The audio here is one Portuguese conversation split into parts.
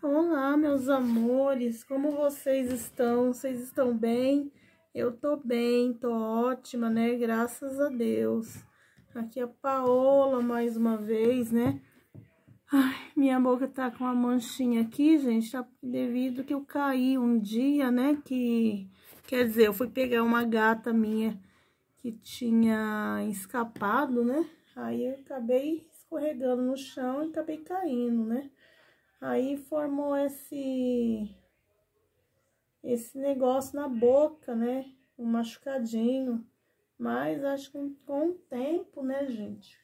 Olá, meus amores, como vocês estão? Vocês estão bem? Eu tô bem, tô ótima, né? Graças a Deus. Aqui é a Paola mais uma vez, né? Ai, minha boca tá com uma manchinha aqui, gente, tá devido que eu caí um dia, né? Que quer dizer, eu fui pegar uma gata minha que tinha escapado, né? Aí eu acabei escorregando no chão e acabei caindo, né? Aí formou esse esse negócio na boca, né? Um machucadinho. Mas acho que com o tempo, né, gente?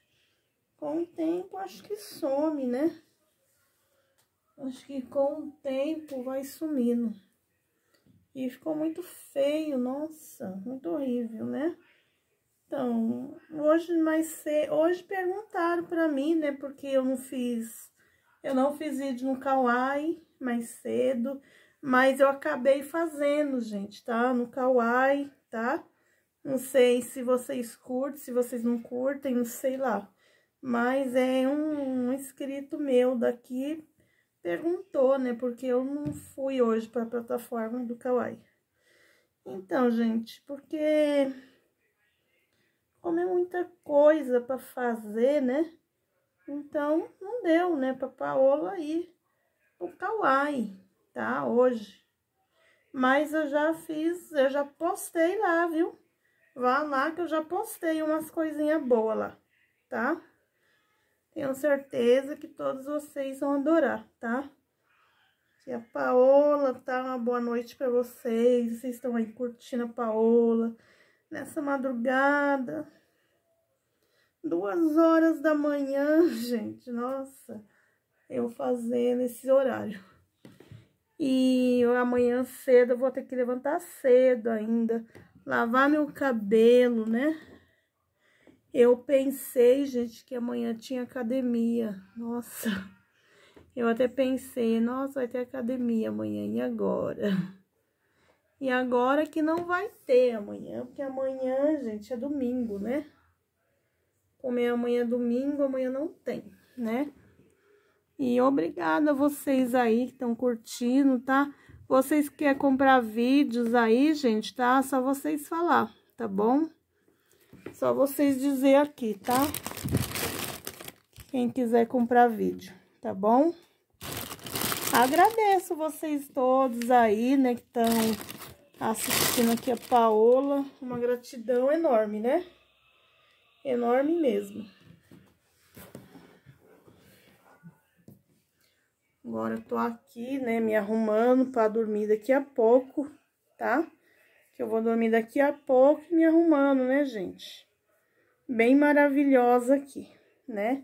Com o tempo acho que some, né? Acho que com o tempo vai sumindo. E ficou muito feio, nossa, muito horrível, né? Então, hoje mais cedo, hoje perguntaram para mim, né, porque eu não fiz eu não fiz vídeo no Kawaii mais cedo, mas eu acabei fazendo, gente, tá? No Kawaii, tá? Não sei se vocês curtem, se vocês não curtem, não sei lá. Mas é um, um inscrito meu daqui perguntou, né? Porque eu não fui hoje para a plataforma do Kawaii. Então, gente, porque como é muita coisa para fazer, né? Então, não deu, né, pra Paola ir o Kauai, tá? Hoje. Mas eu já fiz, eu já postei lá, viu? Vá lá que eu já postei umas coisinhas boas lá, tá? Tenho certeza que todos vocês vão adorar, tá? Tia Paola, tá? Uma boa noite pra vocês. Vocês estão aí curtindo a Paola nessa madrugada. Duas horas da manhã, gente, nossa, eu fazendo esse horário. E amanhã cedo eu vou ter que levantar cedo ainda, lavar meu cabelo, né? Eu pensei, gente, que amanhã tinha academia, nossa. Eu até pensei, nossa, vai ter academia amanhã, e agora? E agora que não vai ter amanhã, porque amanhã, gente, é domingo, né? comer amanhã domingo, amanhã não tem, né? E obrigada a vocês aí que estão curtindo, tá? Vocês que querem comprar vídeos aí, gente, tá? Só vocês falar, tá bom? Só vocês dizer aqui, tá? Quem quiser comprar vídeo, tá bom? Agradeço vocês todos aí, né, que estão assistindo aqui a Paola. Uma gratidão enorme, né? enorme mesmo. Agora eu tô aqui, né, me arrumando pra dormir daqui a pouco, tá? Que eu vou dormir daqui a pouco e me arrumando, né, gente? Bem maravilhosa aqui, né?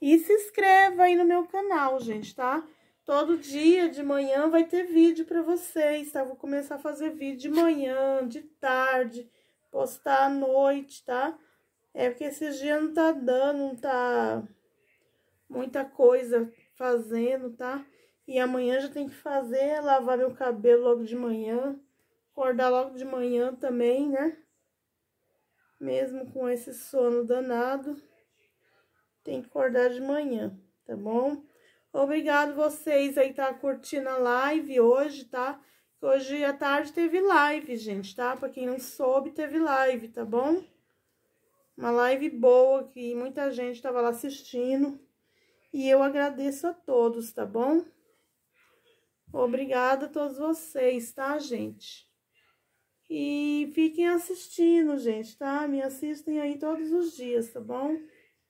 E se inscreva aí no meu canal, gente, tá? Todo dia de manhã vai ter vídeo pra vocês, tá? Vou começar a fazer vídeo de manhã, de tarde, postar à noite, tá? É porque esses dias não tá dando, não tá muita coisa fazendo, tá? E amanhã já tem que fazer, lavar meu cabelo logo de manhã, acordar logo de manhã também, né? Mesmo com esse sono danado, tem que acordar de manhã, tá bom? Obrigado vocês aí tá curtindo a live hoje, tá? Hoje à tarde teve live, gente, tá? Pra quem não soube, teve live, tá bom? Uma live boa que muita gente estava lá assistindo. E eu agradeço a todos, tá bom? Obrigada a todos vocês, tá, gente? E fiquem assistindo, gente, tá? Me assistem aí todos os dias, tá bom?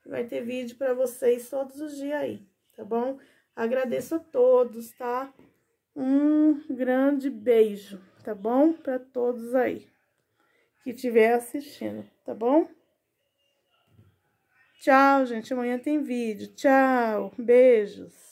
Vai ter vídeo para vocês todos os dias aí, tá bom? Agradeço a todos, tá? Um grande beijo, tá bom? Para todos aí que estiver assistindo, tá bom? Tchau, gente. Amanhã tem vídeo. Tchau. Beijos.